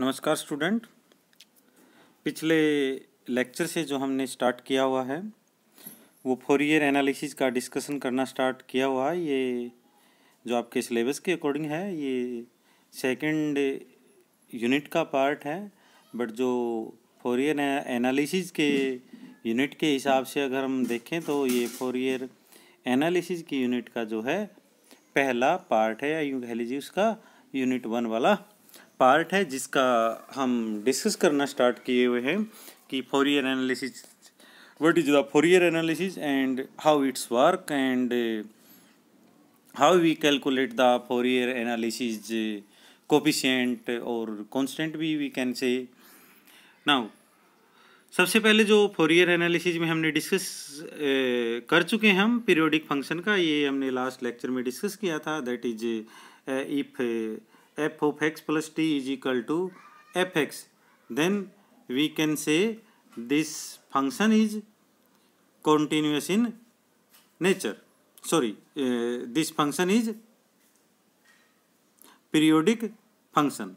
नमस्कार स्टूडेंट पिछले लेक्चर से जो हमने स्टार्ट किया हुआ है वो फोर ईयर एनालिसिस का डिस्कशन करना स्टार्ट किया हुआ है ये जो आपके सिलेबस के अकॉर्डिंग है ये सेकंड यूनिट का पार्ट है बट जो फोर ईयर एनालिसिस के यूनिट के हिसाब से अगर हम देखें तो ये फ़ोर ईयर एनालिसिस की यूनिट का जो है पहला पार्ट है या यूँ कह लीजिए उसका यूनिट वन वाला पार्ट है जिसका हम डिस्कस करना स्टार्ट किए हुए हैं कि Fourier analysis what is the Fourier analysis and how it's work and how we calculate the Fourier analysis coefficient और कॉन्स्टेंट भी वी कैन से नाउ सबसे पहले जो फोर ईयर एनालिसिस में हमने डिस्कस कर चुके हैं हम पीरियोडिक फंक्शन का ये हमने लास्ट लेक्चर में डिस्कस किया था that is if f of x plus t is equal to fx then we can say this function is continuous in nature sorry uh, this function is periodic function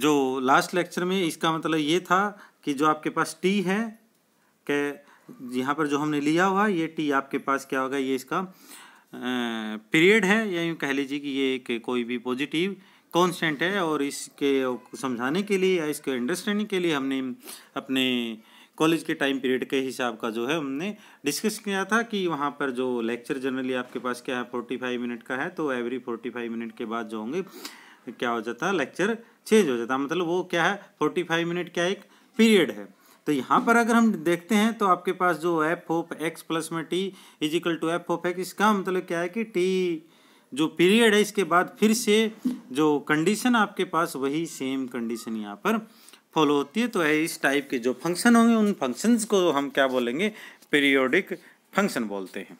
जो last lecture में इसका मतलब ये था कि जो आपके पास T है के यहाँ पर जो हमने लिया हुआ ये टी आपके पास क्या होगा ये इसका पीरियड है या यूँ कह लीजिए कि ये एक कोई भी पॉजिटिव कॉन्स्टेंट है और इसके समझाने के लिए या इसके अंडरस्टैंडिंग के लिए हमने अपने कॉलेज के टाइम पीरियड के हिसाब का जो है हमने डिस्कस किया था कि वहाँ पर जो लेक्चर जनरली आपके पास क्या है फोर्टी फाइव मिनट का है तो एवरी फोर्टी फाइव मिनट के बाद जो होंगे क्या हो जाता है लेक्चर चेंज हो जाता है मतलब वो क्या है फोर्टी फाइव मिनट का एक पीरियड है तो यहाँ पर अगर हम देखते हैं तो आपके पास जो एफ ऑफ एक्स प्लस में t equal to f of x इसका मतलब क्या है कि टी जो पीरियड है इसके बाद फिर से जो कंडीशन आपके पास वही सेम कंडीशन यहाँ पर फॉलो होती है तो इस टाइप के जो फंक्शन होंगे उन फंक्शंस को हम क्या बोलेंगे पीरियोडिक फंक्शन बोलते हैं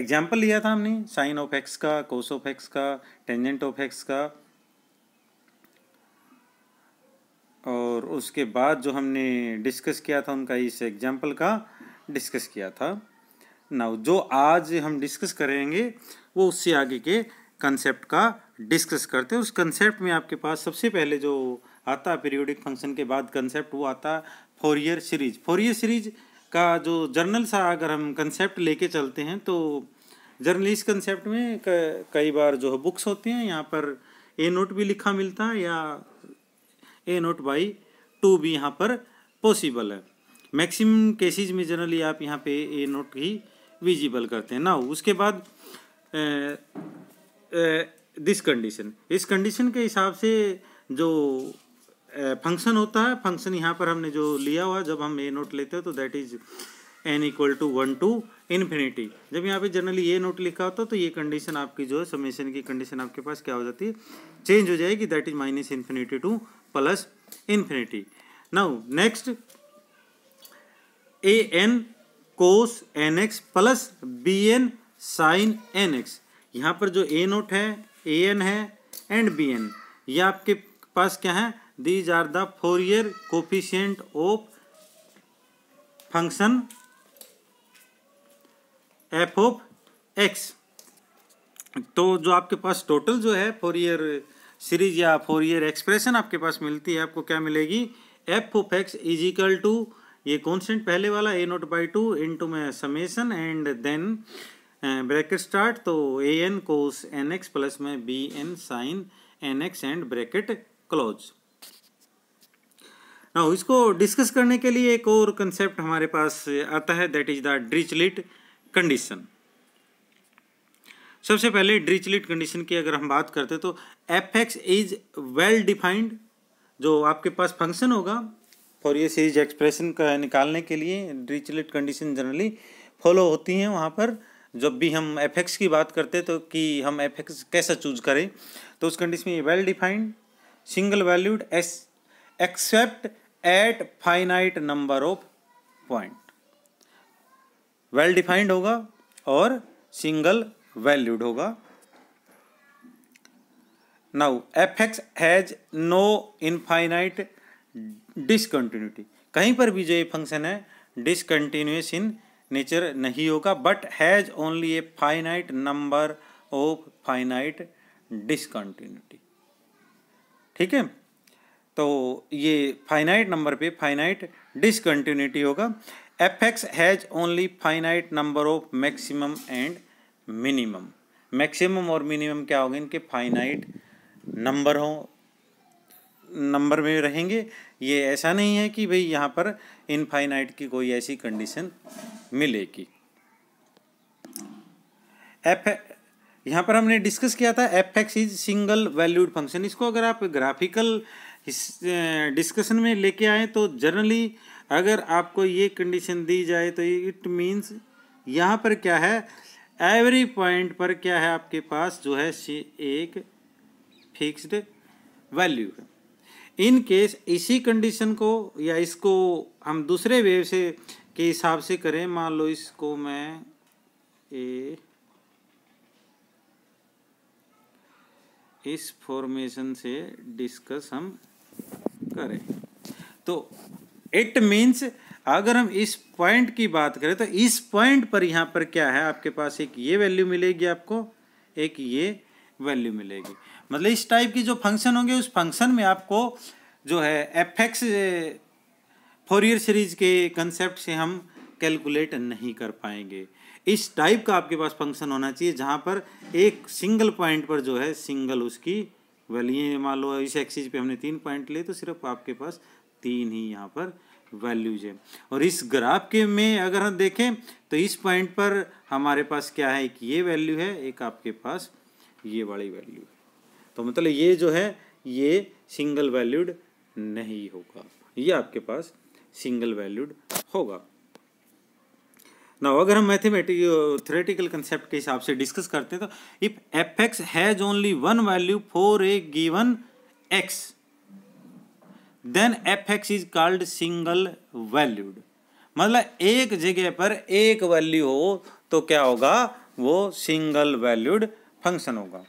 एग्जाम्पल लिया था हमने साइन ऑफ एक्स का कोस ऑफ एक्स का टेंजेंट ऑफ एक्स का और उसके बाद जो हमने डिस्कस किया था उनका इस एग्जाम्पल का डिस्कस किया था नाउ जो आज हम डिस्कस करेंगे वो उससे आगे के कंसेप्ट का डिस्कस करते हैं उस कंसेप्ट में आपके पास सबसे पहले जो आता है पीरियोडिक फंक्शन के बाद कंसेप्ट वो आता है फोरियर सीरीज फोरियर सीरीज का जो जर्नल सा अगर हम कंसेप्ट लेके चलते हैं तो जर्नल इस कंसेप्ट में कई बार जो बुक्स होती हैं यहाँ पर ए नोट भी लिखा मिलता है या ए नोट बाई टू भी यहाँ पर पॉसिबल है मैक्सिमम केसेज में जनरली आप यहाँ पे ए नोट ही विजिबल करते हैं ना उसके बाद दिस कंडीशन इस कंडीशन के हिसाब से जो फंक्शन होता है फंक्शन यहाँ पर हमने जो लिया हुआ जब हम ए नोट लेते हैं तो that is n equal to one to infinity जब यहाँ पे जनरली ए नोट लिखा होता है तो ये कंडीशन आपकी जो है समेशन की कंडीशन आपके पास क्या हो जाती है चेंज हो जाएगी that is minus infinity to plus infinity. Now next a n cos n x plus b n sine n x यहाँ पर जो ए नोट है ए एन है एंड बी एन ये आपके पास क्या है these are the Fourier coefficient of function f of x तो जो आपके पास टोटल जो है फोर ईयर सीरीज या फोर ईयर एक्सप्रेशन आपके पास मिलती है आपको क्या मिलेगी f of x is equal to ये कॉन्स्टेंट पहले वाला a nought by two into में summation and then bracket start तो a n cos n x plus में b n sine n x and bracket close ना इसको discuss करने के लिए एक और कंसेप्ट हमारे पास आता है that is the Dirichlet condition सबसे पहले ड्रिचलिट कंडीशन की अगर हम बात करते तो f x is well defined जो आपके पास फंक्शन होगा फॉर ये सीरीज एक्सप्रेशन का निकालने के लिए ड्रिचलिट कंडीशन जनरली फॉलो होती हैं वहाँ पर जब भी हम एफ एक्स की बात करते तो कि हम एफ एक्स कैसा चूज करें तो उस कंडीशन में well defined single valued as except at finite number of point well defined होगा और सिंगल वैल्यूड होगा now f x has no infinite discontinuity कहीं पर भी जो ये फंक्शन है डिसकंटिन्यूस इन नेचर नहीं होगा but has only a finite number of finite discontinuity ठीक है तो ये फाइनाइट नंबर पे फाइनाइट डिसकंटिन्यूटी होगा f x has only finite number of maximum and minimum maximum और मिनिमम क्या होंगे इनके फाइनाइट नंबर हो नंबर में रहेंगे ये ऐसा नहीं है कि भाई यहाँ पर इनफाइनाइट की कोई ऐसी कंडीशन मिलेगी एफ यहाँ पर हमने डिस्कस किया था f x is single valued function इसको अगर आप ग्राफिकल डिस्कशन में लेके आए तो जनरली अगर आपको ये कंडीशन दी जाए तो इट मीन्स यहाँ पर क्या है एवरी पॉइंट पर क्या है आपके पास जो है सी एक फिक्स्ड वैल्यू है इन केस इसी कंडीशन को या इसको हम दूसरे वेव से के हिसाब से करें मान लो इसको मैं ए इस फॉर्मेशन से डिस्कस हम करें तो इट मीन्स अगर हम इस पॉइंट की बात करें तो इस पॉइंट पर यहाँ पर क्या है आपके पास एक ये वैल्यू मिलेगी आपको एक ये वैल्यू मिलेगी मतलब इस टाइप की जो फंक्शन होंगे उस फंक्शन में आपको जो है एफ एक्स फोरियर सीरीज के कंसेप्ट से हम कैलकुलेट नहीं कर पाएंगे इस टाइप का आपके पास फंक्शन होना चाहिए जहाँ पर एक सिंगल पॉइंट पर जो है सिंगल उसकी वैल्यू मान लो इस एक्सिस पे हमने तीन पॉइंट लिए तो सिर्फ आपके पास तीन ही यहाँ पर वैल्यूज है और इस ग्राफ के में अगर हम देखें तो इस पॉइंट पर हमारे पास क्या है एक ये वैल्यू है एक आपके पास ये वाली वैल्यू है तो मतलब ये जो है ये सिंगल वैल्यूड नहीं होगा ये आपके पास सिंगल वैल्यूड होगा ना अगर हम मैथमेटिक थ्रेटिकल कंसेप्ट के हिसाब से डिस्कस करते हैं तो if f x has only one value for a given x then f x is called single valued मतलब एक जगह पर एक वैल्यू हो तो क्या होगा वो सिंगल वैल्यूड फंक्शन होगा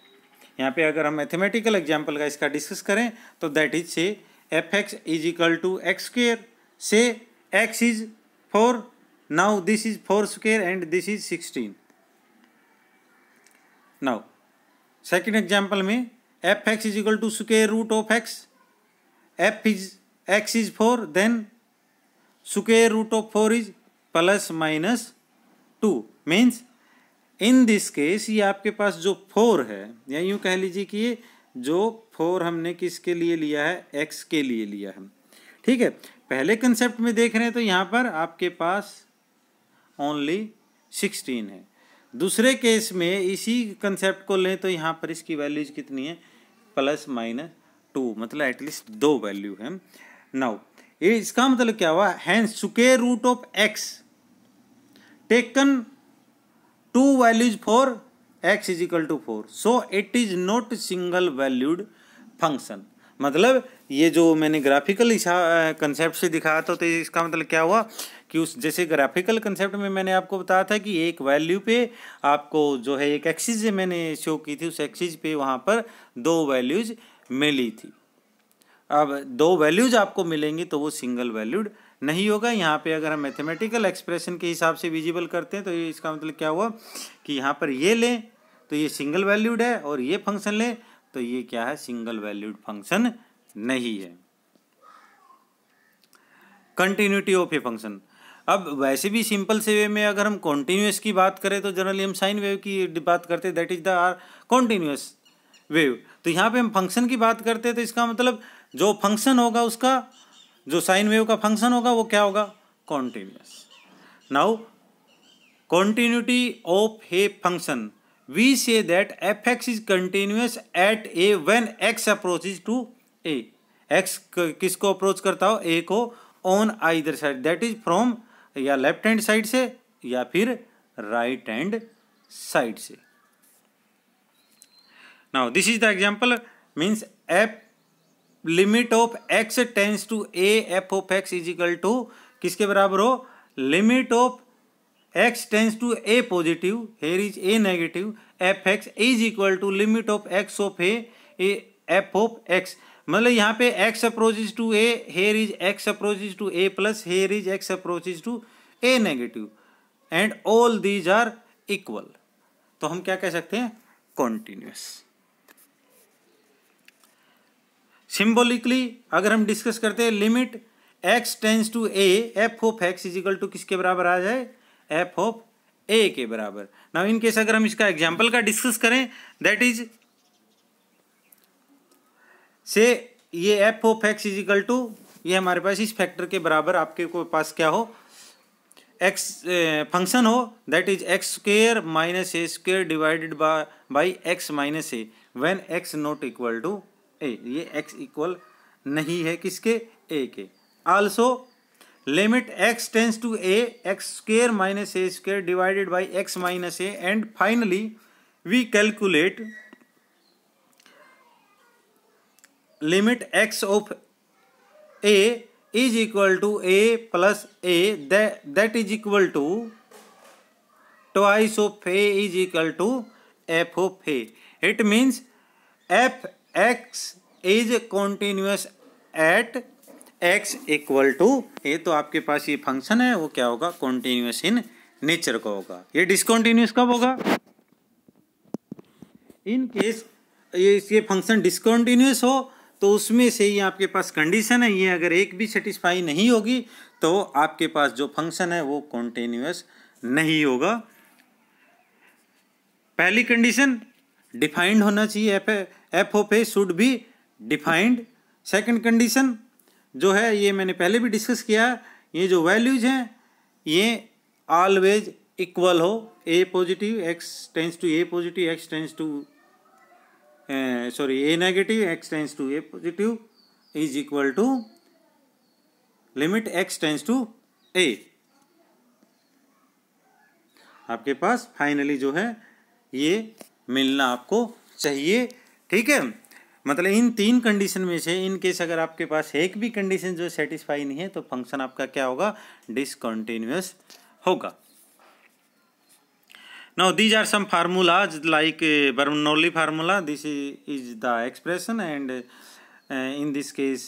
यहाँ पे अगर हम मैथमेटिकल एग्जाम्पल का इसका डिस्कस करें तो that is say f x is equal to x square say x is four now this is four square and this is sixteen now second example में f x is equal to square root of x f is x is four then square root of four is plus minus two means in this case ये आपके पास जो four है या यूँ कह लीजिए कि ये जो फोर हमने किसके लिए लिया है एक्स के लिए लिया है ठीक है पहले कंसेप्ट में देख रहे हैं तो यहाँ पर आपके पास ओनली सिक्सटीन है दूसरे केस में इसी कंसेप्ट को लें तो यहाँ पर इसकी वैल्यूज कितनी है प्लस माइनस टू मतलब एटलीस्ट दो वैल्यू है नाउ इसका मतलब क्या हुआ hence square root of x taken two values for x is equal to four so it is not single valued function मतलब ये जो मैंने ग्राफिकल कंसेप्ट से दिखाया था तो इसका मतलब क्या हुआ कि उस जैसे ग्राफिकल कंसेप्ट में मैंने आपको बताया था कि एक वैल्यू पे आपको जो है एक एक्सिस मैंने शो की थी उस एक्सिस पे वहाँ पर दो वैल्यूज़ में ली थी अब दो वैल्यूज आपको मिलेंगी तो वो सिंगल वैल्यूड नहीं होगा यहाँ पे अगर हम मैथमेटिकल एक्सप्रेशन के हिसाब से विजिबल करते हैं तो ये इसका मतलब क्या हुआ कि यहाँ पर ये लें तो ये सिंगल वैल्यूड है और ये फंक्शन लें तो ये क्या है सिंगल वैल्यूड फंक्शन नहीं है कंटिन्यूटी ऑफ ए फंक्शन अब वैसे भी सिंपल से वे में अगर हम कॉन्टीन्यूस की बात करें तो जनरली हम साइन वेव की बात करते that is they are continuous wave तो यहाँ पे हम फंक्शन की बात करते हैं तो इसका मतलब जो फंक्शन होगा उसका जो साइन वेव का फंक्शन होगा वो क्या होगा continuous now continuity of a function we say that f x is continuous at a when x approach to a x किसको अप्रोच करता हो ए को on either side that is from या लेफ्ट हैंड साइड से या फिर right hand side से now this is the example means f limit of x tends to a f of x is equal to किसके बराबर हो limit of x tends to a positive here is a negative f x is equal to limit of x of a f of x मतलब यहाँ पे x approaches to a here is x approaches to a plus here is x approaches to a negative and all these are equal तो हम क्या कह सकते हैं continuous symbolically अगर हम डिस्कस करते हैं limit x tends to a f of x is equal to किसके बराबर आ जाए एफ ऑफ ए के बराबर नाउ इन केस अगर हम इसका एग्जाम्पल का डिस्कस करें दैट इज से ये f of x is equal to ये हमारे पास इस फैक्टर के बराबर आपके को पास क्या हो एक्स फंक्शन eh, हो that is x square minus a square divided by x minus a when x not equal to a ये एक्स इक्वल नहीं है किसके ए के also limit x tends to a x square minus a square divided by x minus a and finally we calculate limit x of a is equal to a plus a that is equal to twice of a is equal to f of a it means f x is continuous at x equal to ये तो आपके पास ये function है वो क्या होगा continuous in nature का होगा ये डिसकॉन्टिन्यूस कब होगा इन केस ये ये फंक्शन डिसकॉन्टिन्यूस हो तो उसमें से ही आपके पास कंडीशन है ये अगर एक भी सेटिस्फाई नहीं होगी तो आपके पास जो फंक्शन है वो कॉन्टिन्यूस नहीं होगा पहली कंडीशन डिफाइंड होना चाहिए f f of a should be defined second condition जो है ये मैंने पहले भी डिस्कस किया ये जो वैल्यूज हैं ये ऑलवेज इक्वल हो a positive x tends to a positive x tends to sorry a negative x tends to a positive is equal to limit x tends to a आपके पास फाइनली जो है ये मिलना आपको चाहिए ठीक है मतलब इन तीन कंडीशन में से इन केस अगर आपके पास एक भी कंडीशन जो सेटिस्फाई नहीं है तो फंक्शन आपका क्या होगा डिसकंटिन्यूस होगा now these are some formulas like Bernoulli formula this is the expression and in this case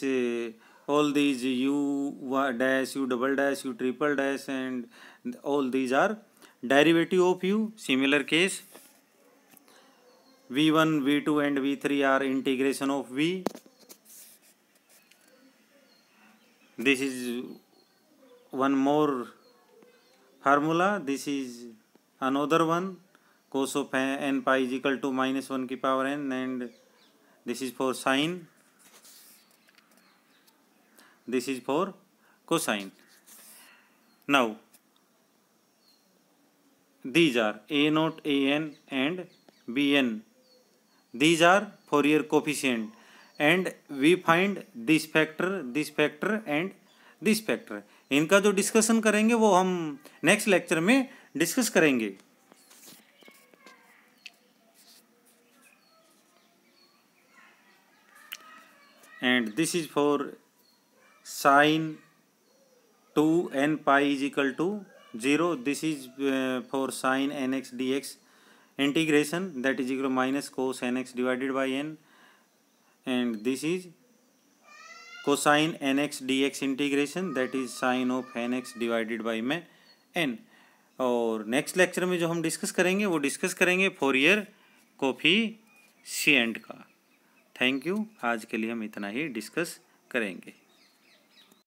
all these u dash u double dash u triple dash and all these are derivative of u similar case v1 v2 and v3 are integration of v this is one more formula this is another one cos of n pi is equal to minus 1 ki power n and this is for sin this is for cosine now these are a not an and bn these are Fourier coefficient and we find this factor, this factor and this factor. इनका जो discussion करेंगे वो हम next lecture में discuss करेंगे and this is for sine 2 n pi is equal to 0 this is uh, for sine nx dx integration that is equal to minus cosine x divided by n and this is cosine nx dx integration that is sine of nx divided by में n और next lecture में जो हम discuss करेंगे वो discuss करेंगे Fourier coefficient का thank you आज के लिए हम इतना ही डिस्कस करेंगे